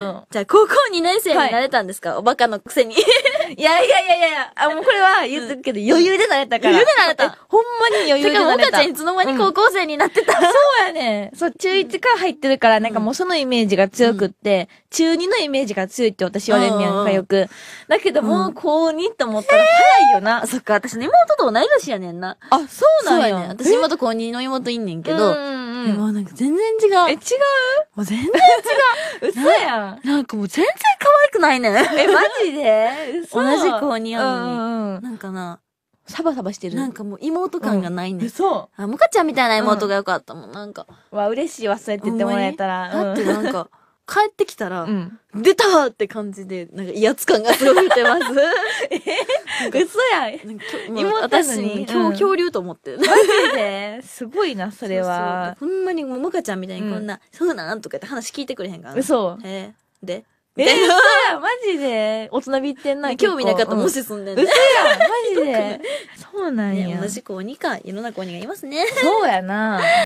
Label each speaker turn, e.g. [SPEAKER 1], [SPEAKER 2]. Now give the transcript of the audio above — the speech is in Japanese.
[SPEAKER 1] じゃあ、高校2年生になれたんですか、おバカのくせに。い やいやいやいやいや、あ、もうこれは言ってるけど、余裕でなれたから。余裕でなれたほんまに余裕でか、なれた。かちゃんいつの間に高校生になってた、そうやねそう、中1から入ってるから、なんかもうそのイメージが強くって、中2のイメージが強いって私言われんねやんかよく。だけどもう高2て思ったら早いよな。そっか、私の妹と同い年やねんな。あ、そうそうなんやねや。私妹高2の妹いんねんけど、うんうん、もうなんか全然違う。え、違うもう全然違う。嘘やん。なんかもう全然可愛くないね。え、マジで嘘同じ子に合うのに。うんうん、なんかな。サバサバしてる。なんかもう妹感がないね。うん、そう。あ、むかちゃんみたいな妹がよかったもん、なんか。わ、嬉しいわ、そうやって言ってもらえたら。だってなんか、帰ってきたら、出たって感じで、なんか威圧感がすごくてます。嘘やん。私に、恐恐竜と思ってる。マジですごいな、それは。ほんまに、もかちゃんみたいにこんな、そうなんとかって話聞いてくれへんから。嘘。えー、でえー、マジで大人びってんな。い。興味なかった無しすんでんね。嘘やマジで。そうなんや。同じ子鬼か、いろんな子鬼がいますね。そうやな。